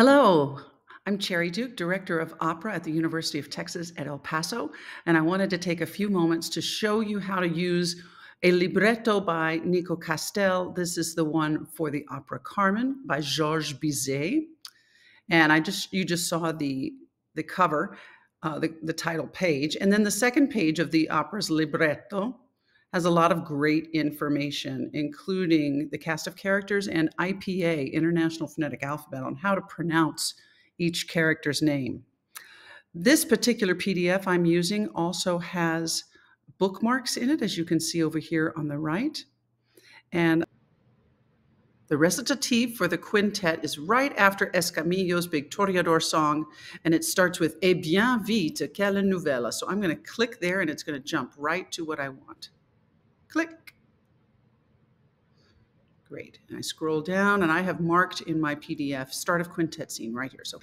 Hello, I'm Cherry Duke, Director of Opera at the University of Texas at El Paso, and I wanted to take a few moments to show you how to use a libretto by Nico Castel. This is the one for the opera Carmen by Georges Bizet. And I just you just saw the the cover, uh, the, the title page. And then the second page of the opera's libretto has a lot of great information, including the cast of characters and IPA, International Phonetic Alphabet, on how to pronounce each character's name. This particular PDF I'm using also has bookmarks in it, as you can see over here on the right. And the recitative for the quintet is right after Escamillo's big Toreador song, and it starts with Eh bien vite, quelle nouvelle." So I'm going to click there, and it's going to jump right to what I want. Click. Great. And I scroll down and I have marked in my PDF start of quintet scene right here. So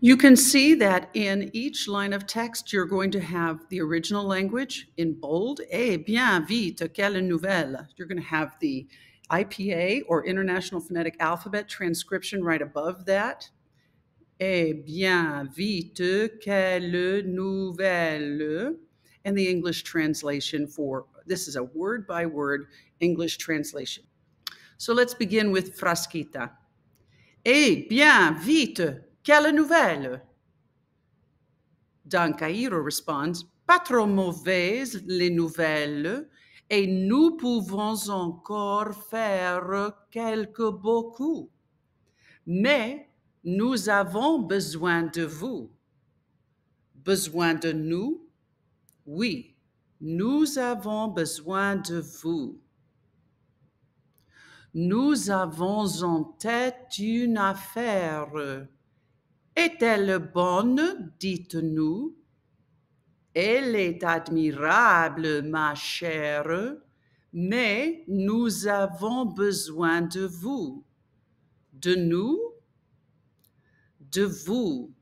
you can see that in each line of text, you're going to have the original language in bold. Eh bien, vite, quelle nouvelle. You're going to have the IPA or International Phonetic Alphabet transcription right above that. Eh bien, vite, quelle nouvelle. And the English translation for This is a word by word English translation. So let's begin with Frasquita. Eh bien, vite, quelle nouvelle? Don Cairo responds, pas trop mauvaise les nouvelles, et nous pouvons encore faire quelques beaucoup. Mais nous avons besoin de vous. Besoin de nous? Oui, nous avons besoin de vous. Nous avons en tête une affaire. Est-elle bonne, dites-nous? Elle est admirable, ma chère, mais nous avons besoin de vous. De nous? De vous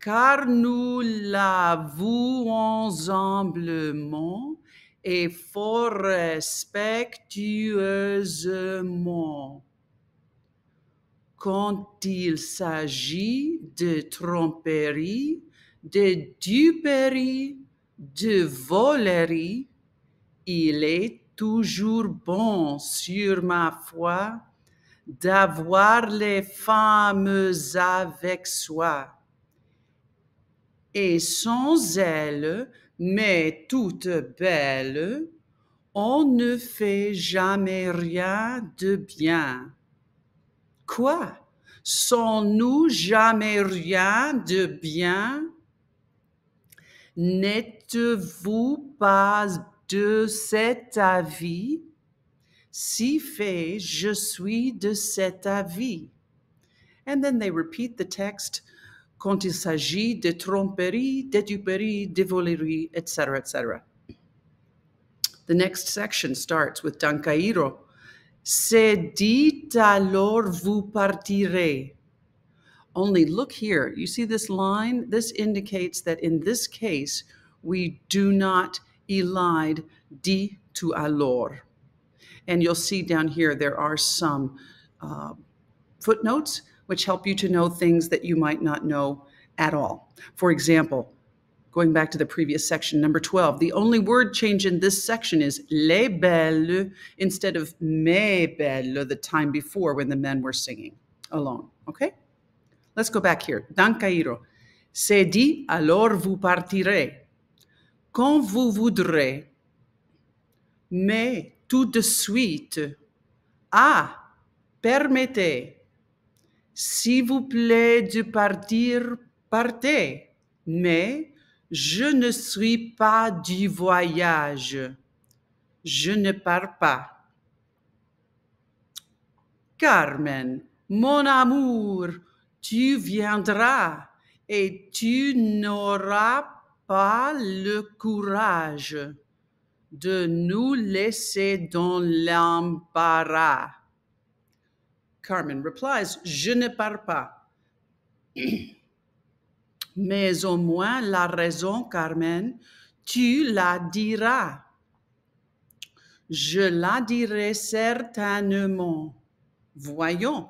car nous l'avouons humblement et fort respectueusement. Quand il s'agit de tromperie, de duperie, de volerie, il est toujours bon sur ma foi d'avoir les femmes avec soi et sans elle mais toute belle, on ne fait jamais rien de bien. Quoi? Sans-nous jamais rien de bien? N'êtes-vous pas de cet avis? Si fait, je suis de cet avis. And then they repeat the text quand il s'agit de tromperie, de de volerie, etc., etc. The next section starts with Dancairo. C'est dit alors vous partirez. Only look here. You see this line? This indicates that in this case, we do not elide dit to alors. And you'll see down here there are some uh, footnotes which help you to know things that you might not know at all. For example, going back to the previous section, number 12, the only word change in this section is les belles instead of mes belles the time before when the men were singing alone. Okay? Let's go back here. Dan Cairo, c'est dit, alors vous partirez. Quand vous voudrez. Mais tout de suite. Ah, permettez. S'il vous plaît de partir, partez. Mais je ne suis pas du voyage. Je ne pars pas. Carmen, mon amour, tu viendras et tu n'auras pas le courage de nous laisser dans l'embarras. Carmen replies, Je ne pars pas. Mais au moins la raison, Carmen, tu la diras. Je la dirai certainement. Voyons.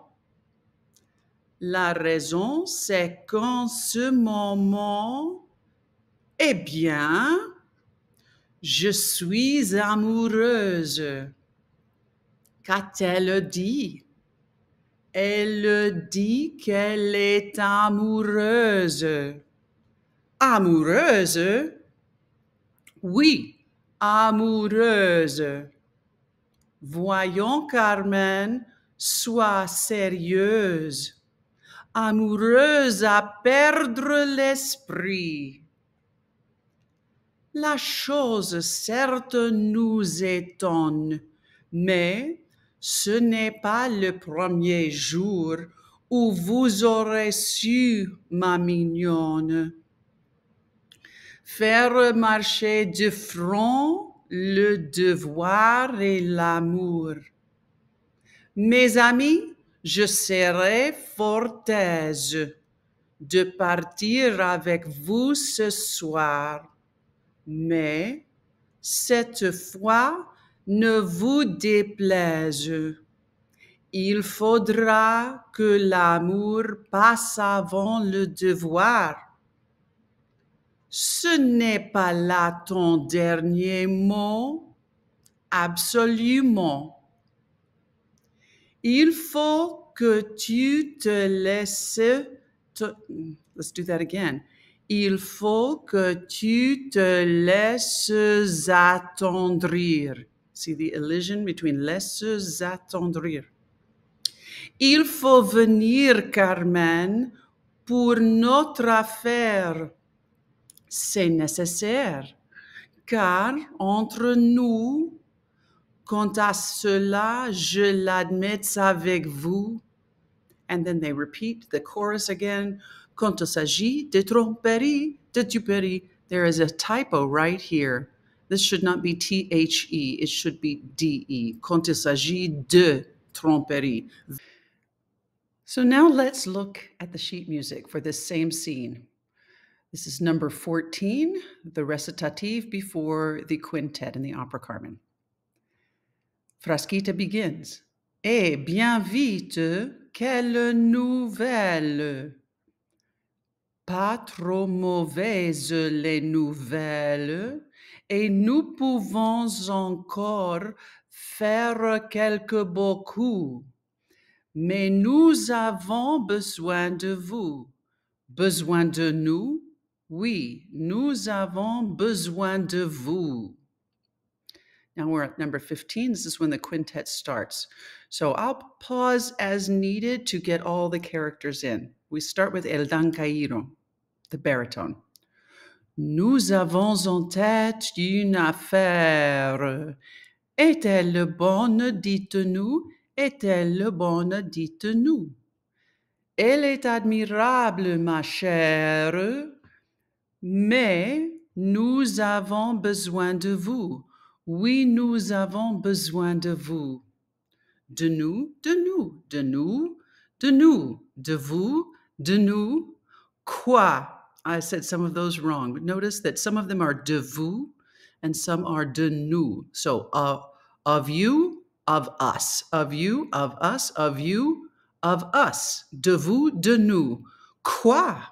La raison, c'est qu'en ce moment, eh bien, je suis amoureuse. Qu'a-t-elle dit? Elle dit qu'elle est amoureuse. Amoureuse? Oui, amoureuse. Voyons, Carmen, sois sérieuse. Amoureuse à perdre l'esprit. La chose, certes, nous étonne, mais ce n'est pas le premier jour où vous aurez su, ma mignonne. Faire marcher de front le devoir et l'amour. Mes amis, je serai fort aise de partir avec vous ce soir, mais cette fois, ne vous déplaise. Il faudra que l'amour passe avant le devoir. Ce n'est pas là ton dernier mot, absolument. Il faut que tu te laisses... let's do that again. Il faut que tu te laisses attendrir. See the illusion between laisser attendrir. Il faut venir, Carmen, pour notre affaire. C'est nécessaire, car entre nous, quant à cela, je l'admets avec vous. And then they repeat the chorus again. Quand il s'agit de tromperie, de tuperie, there is a typo right here. This should not be T H E, it should be D E. Quand il s'agit de tromperie. So now let's look at the sheet music for this same scene. This is number 14, the recitative before the quintet in the opera Carmen. Frasquita begins. Eh bien vite, quelle nouvelle! Pas trop mauvaise les nouvelles et nous pouvons encore faire quelques beaux coups, mais nous avons besoin de vous. Besoin de nous? Oui, nous avons besoin de vous. Now we're at number 15. This is when the quintet starts. So I'll pause as needed to get all the characters in. We start with El Dancairo, the baritone. Nous avons en tête une affaire. Est-elle bonne, dites-nous, est-elle bonne, dites-nous. Elle est admirable, ma chère, mais nous avons besoin de vous. Oui, nous avons besoin de vous. De nous, de nous, de nous, de nous, de vous, de nous. Quoi I said some of those wrong, but notice that some of them are de vous and some are de nous. So uh, of you, of us, of you, of us, of you, of us, de vous, de nous. Quoi?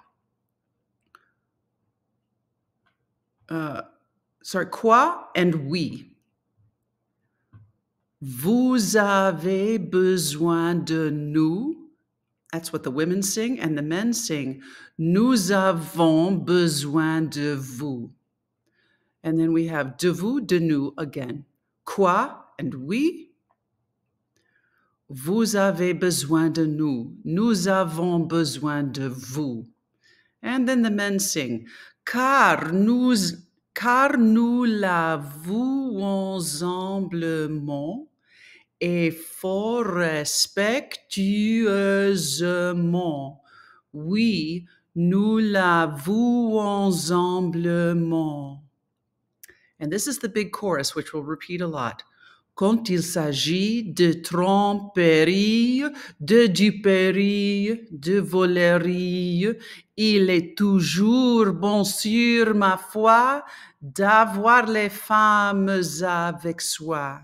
Uh, sorry, quoi and we. Vous avez besoin de nous that's what the women sing, and the men sing, Nous avons besoin de vous. And then we have de vous, de nous again. Quoi and we. Vous avez besoin de nous. Nous avons besoin de vous. And then the men sing, Car nous, car nous la l'avons ensemblement. et fort respectueusement. Oui, nous l'avouons humblement. And this is the big chorus, which we'll repeat a lot. Quand il s'agit de tromperie, de duperie, de volerie, il est toujours bon sur ma foi d'avoir les femmes avec soi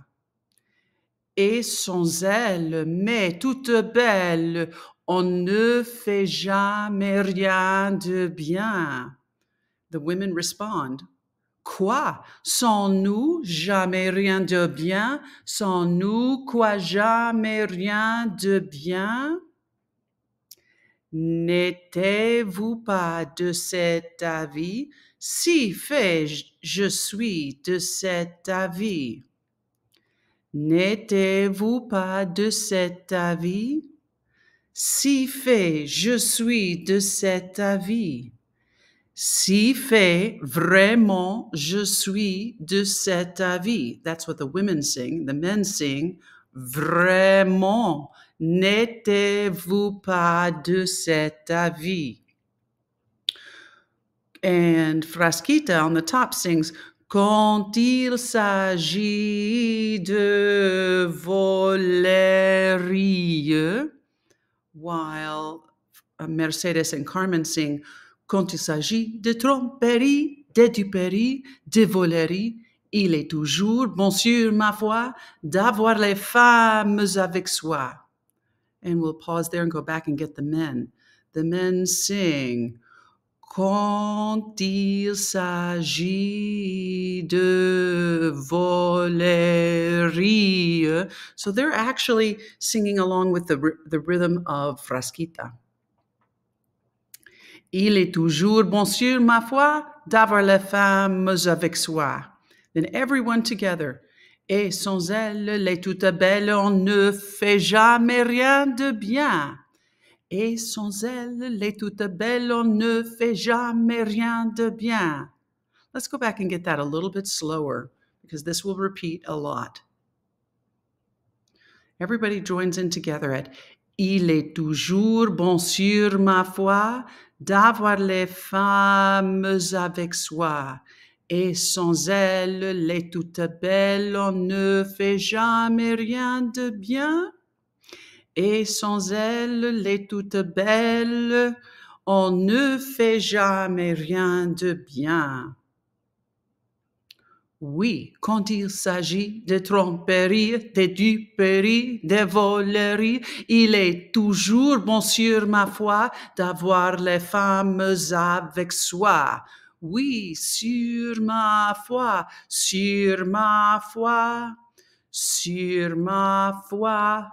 et sans elle, mais toute belle, on ne fait jamais rien de bien. The women respond. Quoi? Sans nous, jamais rien de bien. Sans nous, quoi, jamais rien de bien? N'étiez-vous pas de cet avis? Si fait, je suis de cet avis. N'étiez-vous pas de cet avis? Si fait, je suis de cet avis. Si fait, vraiment, je suis de cet avis. That's what the women sing. The men sing, vraiment, n'étiez-vous pas de cet avis? And Frasquita on the top sings, quand il s'agit de volerie, while Mercedes and Carmen sing, quand il s'agit de tromperie, de de volerie, il est toujours bon sur ma foi d'avoir les femmes avec soi. And we'll pause there and go back and get the men. The men sing, quand il s'agit de volerie. So they're actually singing along with the, the rhythm of Frasquita. Il est toujours bon sûr, ma foi, d'avoir les femmes avec soi. Then everyone together. Et sans elle les toutes belles, on ne fait jamais rien de bien. Et sans elle les toutes belles, on ne fait jamais rien de bien. Let's go back and get that a little bit slower because this will repeat a lot. Everybody joins in together at Il est toujours bon sur ma foi d'avoir les femmes avec soi. Et sans elles, les toutes belles, on ne fait jamais rien de bien. Et sans elles, les toutes belles, on ne fait jamais rien de bien. Oui, quand il s'agit de tromperie, de duperie, de volerie, il est toujours bon sur ma foi d'avoir les femmes avec soi. Oui, sur ma foi, sur ma foi, sur ma foi,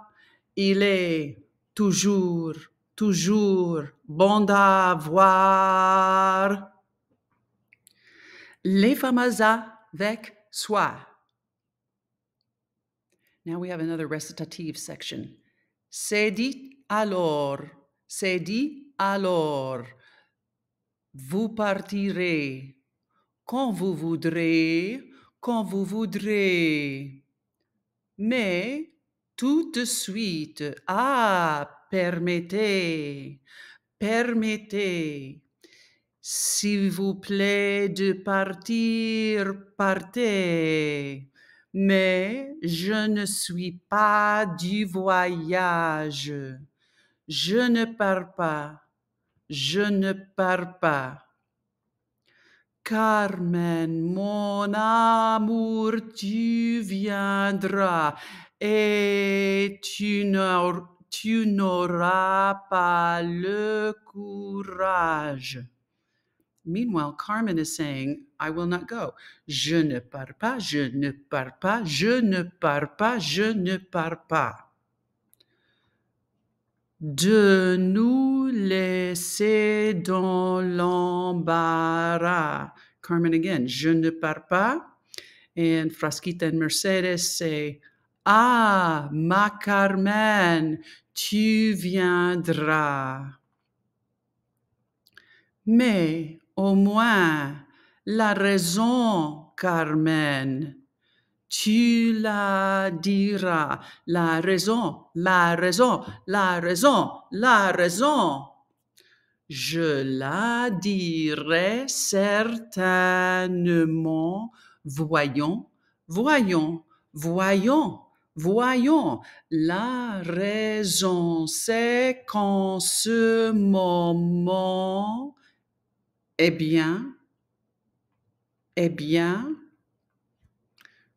il est toujours, toujours bon d'avoir. Les femmes à avec soi. Now we have another recitative section. C'est dit alors, c'est dit alors. Vous partirez quand vous voudrez, quand vous voudrez. Mais tout de suite, ah, permettez, permettez. S'il vous plaît de partir, partez. Mais je ne suis pas du voyage. Je ne pars pas. Je ne pars pas. Carmen, mon amour, tu viendras et tu n'auras pas le courage. Meanwhile, Carmen is saying, I will not go. Je ne pars pas, je ne pars pas, je ne pars pas, je ne pars pas. De nous laisser dans l'embarras. Carmen again, je ne pars pas. And Frasquita and Mercedes say, Ah, ma Carmen, tu viendras. Mais au moins la raison, Carmen. Tu la diras. La raison, la raison, la raison, la raison. Je la dirai certainement. Voyons, voyons, voyons, voyons. La raison, c'est qu'en ce moment, eh bien, eh bien,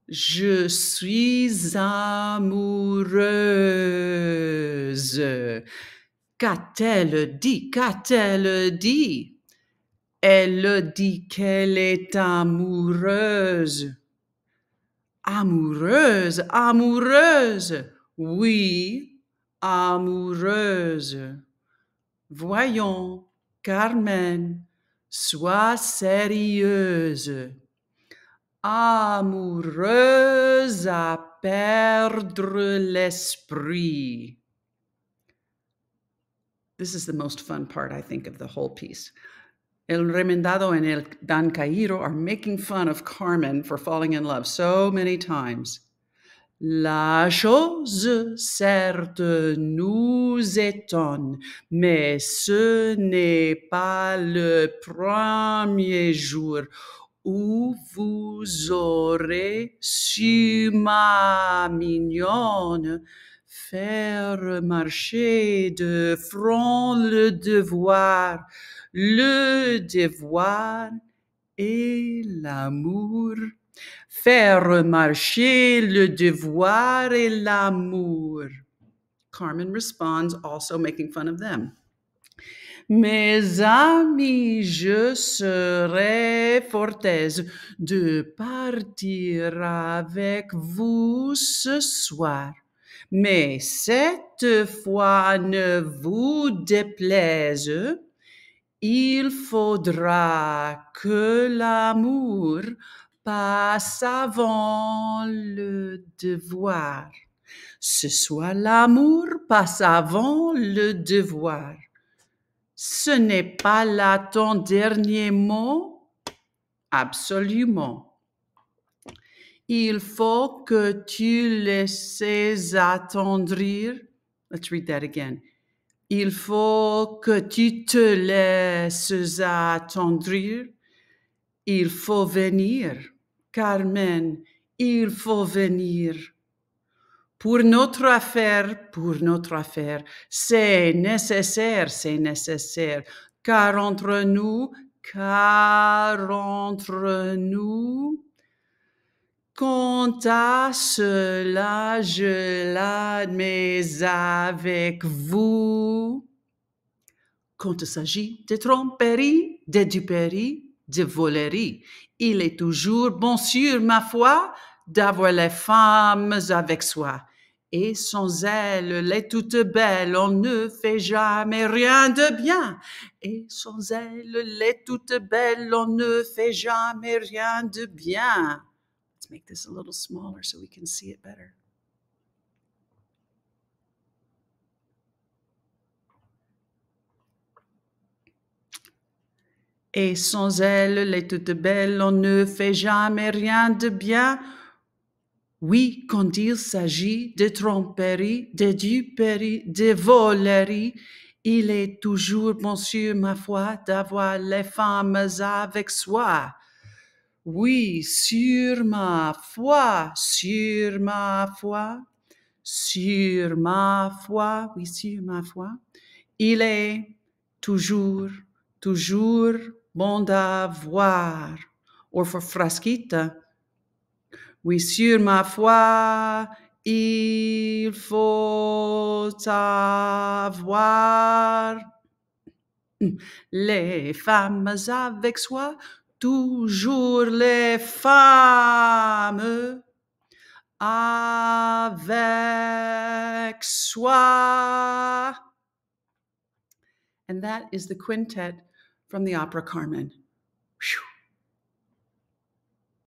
je suis amoureuse. Qu'a-t-elle dit? Qu'a-t-elle dit? Elle dit qu'elle est amoureuse. Amoureuse, amoureuse. Oui, amoureuse. Voyons, Carmen, Sois sérieuse. Amoureuse à perdre l'esprit. This is the most fun part, I think, of the whole piece. El Remendado and El Dan Cairo are making fun of Carmen for falling in love so many times. La chose, certes, nous étonne, mais ce n'est pas le premier jour où vous aurez si ma mignonne faire marcher de front le devoir, le devoir et l'amour. Faire marcher le devoir et l'amour. Carmen responds, also making fun of them. Mes amis, je serai fort de partir avec vous ce soir. Mais cette fois, ne vous déplaise, il faudra que l'amour passe avant le devoir. Ce soit l'amour passe avant le devoir. Ce n'est pas là ton dernier mot? Absolument. Il faut que tu laisses attendrir. Let's read that again. Il faut que tu te laisses attendrir. Il faut venir Carmen, il faut venir. Pour notre affaire, pour notre affaire, c'est nécessaire, c'est nécessaire, car entre nous, car entre nous, Quant à cela, je l'admets avec vous. Quand il s'agit de tromperie, de duperie, de volerie, il est toujours bon sur ma foi d'avoir les femmes avec soi. Et sans elles, les toute belle on ne fait jamais rien de bien. Et sans elles, les toutes belles, on ne fait jamais rien de bien. Let's make this a little smaller so we can see it better. Et sans elle, les toutes belles, on ne fait jamais rien de bien. Oui, quand il s'agit de tromperie, de duperie, de voleries, il est toujours bon sur ma foi d'avoir les femmes avec soi. Oui, sur ma foi, sur ma foi, sur ma foi, oui, sur ma foi. Il est toujours, toujours Bon d'avoir, or for Frasquita, oui, sur ma foi, il faut savoir. Les femmes avec soi, toujours les femmes avec soi. And that is the quintet from the opera Carmen. Whew.